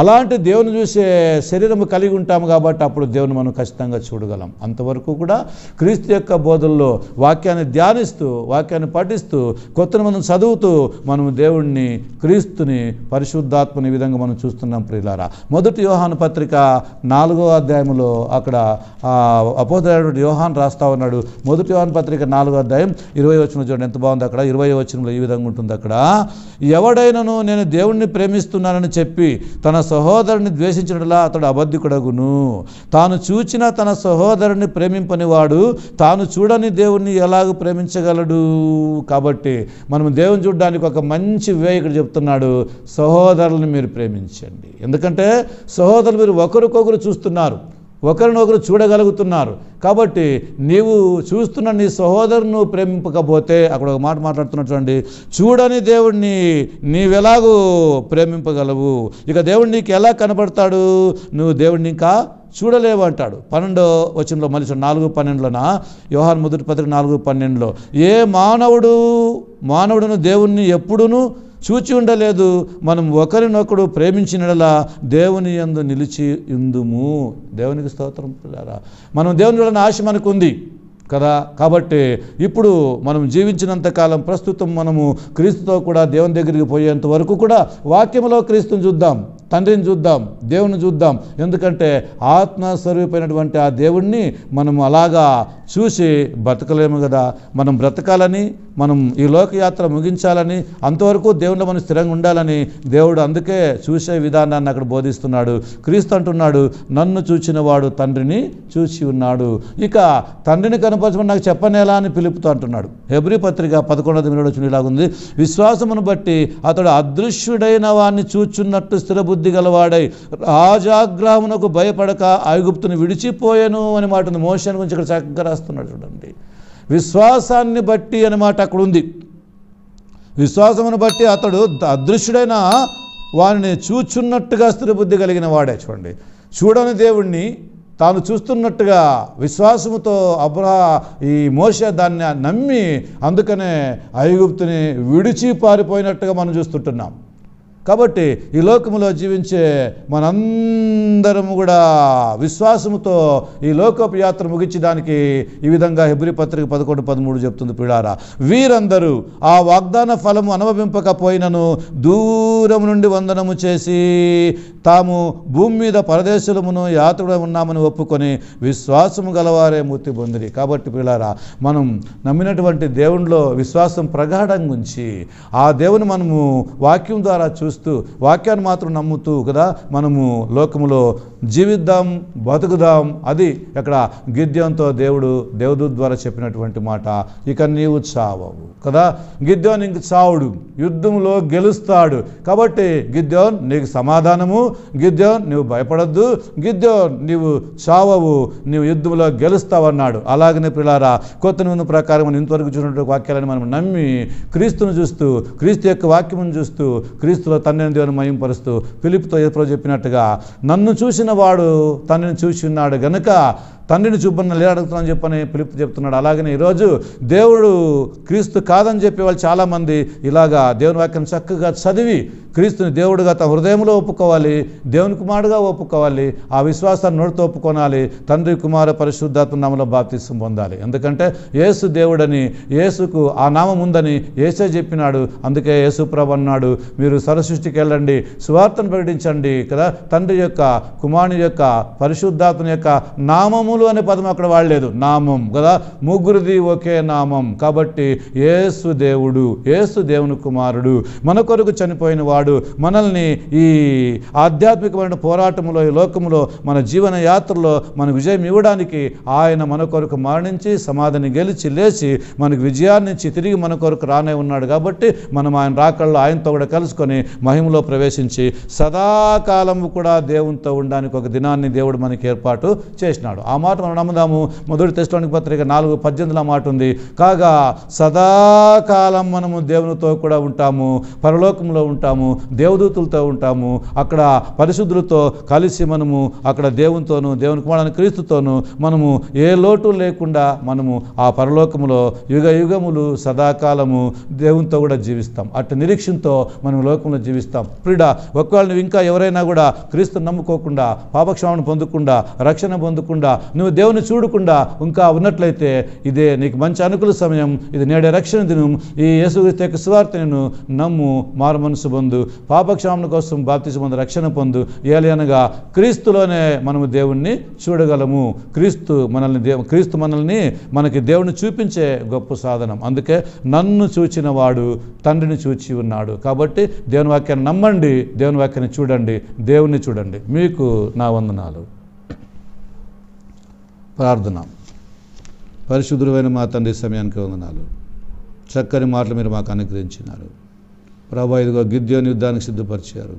అలాంటి దేవుని చూసే శరీరము కలిగి ఉంటాము కాబట్టి అప్పుడు దేవుని మనం ఖచ్చితంగా చూడగలం అంతవరకు కూడా క్రీస్తు యొక్క బోధల్లో వాక్యాన్ని ధ్యానిస్తూ వాక్యాన్ని పఠిస్తూ కొత్తను మనం చదువుతూ మనం దేవుణ్ణి క్రీస్తుని పరిశుద్ధాత్మని విధంగా మనం చూస్తున్నాం ప్రియులారా మొదటి వ్యూహాన్ పత్రిక నాలుగో అధ్యాయంలో అక్కడ అపోదయుడు యోహాన్ రాస్తా ఉన్నాడు మొదటి వ్యూహాన్ పత్రిక నాలుగో అధ్యాయం ఇరవై వచనం చూడండి ఎంత బాగుంది అక్కడ ఇరవై వచనంలో ఈ విధంగా ఉంటుంది అక్కడ ఎవడైనను నేను దేవుణ్ణి ప్రేమిస్తున్నానని చెప్పి తన సహోదరుని ద్వేషించడలా అతడు అబద్ధికుడగును తాను చూచిన తన సహోదరుని ప్రేమింపని వాడు తాను చూడని దేవుణ్ణి ఎలాగ ప్రేమించగలడు కాబట్టి మనం దేవుని చూడడానికి ఒక మంచి వే ఇక్కడ చెప్తున్నాడు సహోదరులను మీరు ప్రేమించండి ఎందుకంటే సహోదరులు మీరు ఒకరికొకరు చూస్తున్నారు ఒకరినొకరు చూడగలుగుతున్నారు కాబట్టి నీవు చూస్తున్న నీ సహోదరును ప్రేమింపకపోతే అక్కడ ఒక మాట మాట్లాడుతున్నా చూడండి చూడని దేవుణ్ణి నీవెలాగూ ప్రేమింపగలవు ఇక దేవుడు నీకు ఎలా కనపడతాడు నువ్వు దేవుడిని ఇంకా చూడలేవు అంటాడు పన్నెండో వచనంలో మనిషి నాలుగు పన్నెండులోనా యోహాన్ మొదటి పత్రిక నాలుగు పన్నెండులో ఏ మానవుడు మానవుడును దేవుణ్ణి ఎప్పుడునూ చూచి ఉండలేదు మనం ఒకరినొకడు ప్రేమించినలా దేవుని ఎందు నిలిచి ఉందుము దేవునికి స్తోత్రం పిల్లారా మనం దేవుని చూడని ఆశ మనకు ఉంది కదా కాబట్టి ఇప్పుడు మనం జీవించినంతకాలం ప్రస్తుతం మనము క్రీస్తుతో కూడా దేవుని దగ్గరికి పోయేంత వరకు కూడా వాక్యంలో క్రీస్తుని చూద్దాం తండ్రిని చూద్దాం దేవుని చూద్దాం ఎందుకంటే ఆత్మస్వరూపమైనటువంటి ఆ దేవుణ్ణి మనం అలాగా చూసి బ్రతకలేము కదా మనం బ్రతకాలని మనం ఈ లోకయాత్ర ముగించాలని అంతవరకు దేవుణ్ణి మనం స్థిరంగా ఉండాలని దేవుడు అందుకే చూసే విధానాన్ని అక్కడ బోధిస్తున్నాడు క్రీస్తు అంటున్నాడు నన్ను చూచిన వాడు తండ్రిని చూసి ఉన్నాడు ఇక తండ్రిని కనపరచమని నాకు చెప్పనేలా అని పిలుపుతూ అంటున్నాడు ఎబ్రి పత్రిక పదకొండవ తొమ్మిది వచ్చిన ఇలాగుంది విశ్వాసమును బట్టి అతడు అదృశ్యుడైన వాడిని చూచున్నట్టు స్థిరబుద్ధి బుద్ధి గలవాడై రాజాగ్రహమునకు భయపడక ఐగుప్తును విడిచిపోయాను అనే మాటను మోషన్ గురించి ఇక్కడ చక్కగా రాస్తున్నాడు చూడండి విశ్వాసాన్ని బట్టి అనే మాట అక్కడ ఉంది విశ్వాసమును బట్టి అతడు అదృశ్యుడైన వారిని చూచున్నట్టుగా బుద్ధి కలిగిన వాడే చూడండి చూడని దేవుణ్ణి తాను చూస్తున్నట్టుగా విశ్వాసముతో అబ్రహ ఈ మోష దాన్ని నమ్మి అందుకనే ఐగుప్తుని విడిచి పారిపోయినట్టుగా మనం చూస్తుంటున్నాం కాబట్టి ఈ లోకములో జీవించే మనందరము కూడా విశ్వాసముతో ఈ లోకపు యాత్ర ముగించడానికి ఈ విధంగా హెబ్రి పత్రిక పదకొండు పదమూడు చెప్తుంది పిడారా వీరందరూ ఆ వాగ్దాన ఫలము అనుభవింపకపోయినను దూరం నుండి వందనము చేసి తాము భూమి మీద పరదేశులమును యాత్రుడ ఉన్నామని ఒప్పుకొని విశ్వాసము గలవారే మూర్తి పొందిరి కాబట్టి పిల్లారా మనం నమ్మినటువంటి దేవునిలో విశ్వాసం ప్రగాఢం గురించి ఆ దేవుని మనము వాక్యం ద్వారా చూస్తే విశ్వసిస్తూ వాక్యాన్ని మాత్రం నమ్ముతూ కదా మనము లోకములో జీవిద్దాం బతుకుదాం అది ఇక్కడ గిద్యంతో దేవుడు దేవుడు ద్వారా చెప్పినటువంటి మాట ఇక నీవు చావవు కదా గిద్యోన్ ఇంక చావుడు యుద్ధంలో గెలుస్తాడు కాబట్టి గిద్యోన్ నీకు సమాధానము గిద్యోన్ నువ్వు భయపడద్దు గిద్యోన్ నీవు చావవు నీవు యుద్ధంలో గెలుస్తావన్నాడు అలాగనే పిల్లారా కొత్త నిన్న ప్రకారం మనం ఇంతవరకు చూసినటువంటి వాక్యాలను మనం నమ్మి క్రీస్తును చూస్తూ క్రీస్తు యొక్క వాక్యమును చూస్తూ క్రీస్తులో తన్నెని దేవుని మయంపరుస్తూ పిలుపుతో ఎప్పుడో చెప్పినట్టుగా నన్ను చూసిన చేసిన వాడు తనను చూసి ఉన్నాడు గనుక తండ్రిని చూపన్న అని చెప్పని పిలుపు చెప్తున్నాడు అలాగనే ఈరోజు దేవుడు క్రీస్తు కాదని చెప్పే వాళ్ళు చాలామంది ఇలాగా దేవుని వాక్యం చక్కగా చదివి క్రీస్తుని దేవుడుగా తన హృదయంలో ఒప్పుకోవాలి దేవుని కుమారుడుగా ఒప్పుకోవాలి ఆ విశ్వాసాన్ని నోటితో ఒప్పుకోనాలి తండ్రి కుమార పరిశుద్ధాత్మ నామంలో బాప్తిసం పొందాలి ఎందుకంటే యేసు దేవుడని యేసుకు ఆ నామం ఉందని యేసే చెప్పినాడు అందుకే యేసు ప్రభు అన్నాడు మీరు సరసృష్టికి వెళ్ళండి స్వార్థను ప్రకటించండి కదా తండ్రి యొక్క కుమారుని యొక్క పరిశుద్ధాత్మ యొక్క నామము నామములు అనే పదం అక్కడ వాడలేదు నామం కదా ముగ్గురిది ఒకే నామం కాబట్టి ఏసు దేవుడు ఏసు దేవుని కుమారుడు మన కొరకు చనిపోయిన వాడు మనల్ని ఈ ఆధ్యాత్మికమైన పోరాటంలో ఈ లోకంలో మన జీవన యాత్రలో మనకు విజయం ఇవ్వడానికి ఆయన మన కొరకు మరణించి సమాధిని గెలిచి లేచి మనకు విజయాన్ని ఇచ్చి తిరిగి మన కొరకు రానే ఉన్నాడు కాబట్టి మనం ఆయన రాకళ్ళు ఆయనతో కూడా కలుసుకొని మహిమలో ప్రవేశించి సదాకాలము కూడా దేవునితో ఉండడానికి ఒక దినాన్ని దేవుడు మనకి ఏర్పాటు చేసినాడు ఆ మాట మనం నమ్ముదాము మొదటి తెస్టానికి పత్రిక నాలుగు పద్దెనిమిదిలో మాట ఉంది కాగా సదాకాలం మనము దేవునితో కూడా ఉంటాము పరలోకంలో ఉంటాము దేవదూతులతో ఉంటాము అక్కడ పరిశుద్ధులతో కలిసి మనము అక్కడ దేవునితోనూ దేవుని కుమారుని క్రీస్తుతోనూ మనము ఏ లోటు లేకుండా మనము ఆ పరలోకములో యుగ యుగములు సదాకాలము దేవునితో కూడా జీవిస్తాం అటు నిరీక్షణతో మనం లోకంలో జీవిస్తాం ప్రిడ ఒకవేళ నువ్వు ఇంకా ఎవరైనా కూడా క్రీస్తు నమ్ముకోకుండా పాపక్షమాపణ పొందకుండా రక్షణ పొందకుండా నువ్వు దేవుని చూడకుండా ఇంకా ఉన్నట్లయితే ఇదే నీకు మంచి అనుకూల సమయం ఇది నేడే రక్షణ దినం ఈ యేసుక్రీస్తు యొక్క నేను నమ్ము మారు మనసు పొందు పాపక్షామణ కోసం బాప్తి పొందు రక్షణ పొందు అనగా క్రీస్తులోనే మనము దేవుణ్ణి చూడగలము క్రీస్తు మనల్ని దేవు క్రీస్తు మనల్ని మనకి దేవుని చూపించే గొప్ప సాధనం అందుకే నన్ను చూచిన వాడు తండ్రిని చూచి ఉన్నాడు కాబట్టి దేవుని వాక్యాన్ని నమ్మండి దేవుని వాక్యాన్ని చూడండి దేవుణ్ణి చూడండి మీకు నా వందనాలు ప్రార్థన పరిశుద్ధుడైన మా తండ్రి సమయానికి వందనాలు చక్కని మాటలు మీరు మాకు అనుగ్రహించినారు ప్రభా ఇదిగో గిద్యోని యుద్ధానికి సిద్ధపరిచారు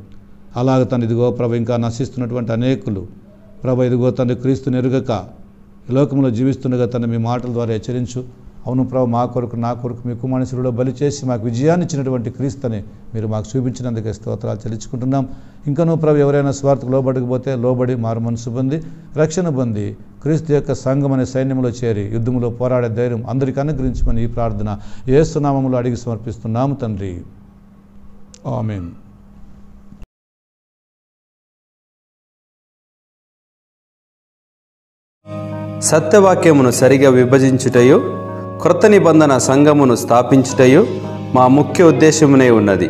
అలాగ తను ఇదిగో ప్రభ ఇంకా నశిస్తున్నటువంటి అనేకులు ప్రభ ఇదిగో తను క్రీస్తు నెరుగక లోకంలో జీవిస్తుండగా తను మీ మాటల ద్వారా హెచ్చరించు అవును ప్రభు మా కొరకు నా కొరకు మీ కుమారులో బలి చేసి మాకు విజయాన్ని ఇచ్చినటువంటి క్రీస్తుని మీరు మాకు చూపించినందుకే స్తోత్రాలు చెల్లించుకుంటున్నాం ఇంకనూ ప్రభు ఎవరైనా స్వార్థకు లోబడికపోతే లోబడి మారు మనసు పొంది రక్షణ పొంది క్రీస్తు యొక్క సంఘం అనే సైన్యంలో చేరి యుద్ధంలో పోరాడే ధైర్యం అందరికీ అనుగ్రహించమని ఈ ప్రార్థన ఏసునామంలో అడిగి సమర్పిస్తున్నాము తండ్రి ఆమెన్ సత్యవాక్యమును సరిగా విభజించుటయు క్రొత్త నిబంధన సంఘమును స్థాపించుటయు మా ముఖ్య ఉద్దేశమునే ఉన్నది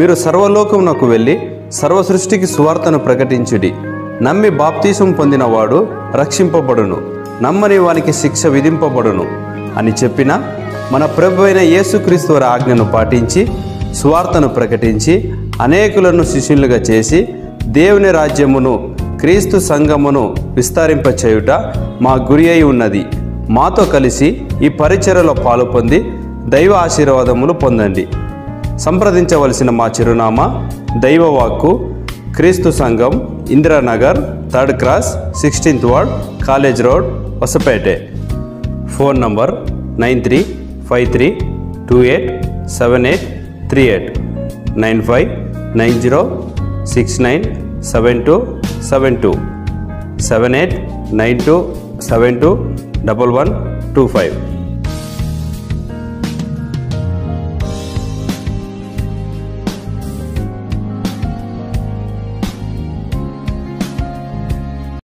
మీరు సర్వలోకమునకు వెళ్ళి సర్వసృష్టికి సువార్తను ప్రకటించుడి నమ్మి బాప్తీసం పొందినవాడు రక్షింపబడును నమ్మని వానికి శిక్ష విధింపబడును అని చెప్పిన మన ప్రభు అయిన యేసుక్రీస్తువర ఆజ్ఞను పాటించి స్వార్థను ప్రకటించి అనేకులను శిష్యులుగా చేసి దేవుని రాజ్యమును క్రీస్తు సంఘమును విస్తరింపచేయుట మా గురి అయి ఉన్నది మాతో కలిసి ఈ పరిచర్యలో పాలు పొంది దైవ ఆశీర్వాదములు పొందండి సంప్రదించవలసిన మా చిరునామా దైవవాక్కు క్రీస్తు సంఘం Indiranagar third cross sixteenth ward college road Vasapete phone number nine three five three two eight seven eight three eight nine five nine zero six nine seven two seven two seven eight nine two seven two double one two five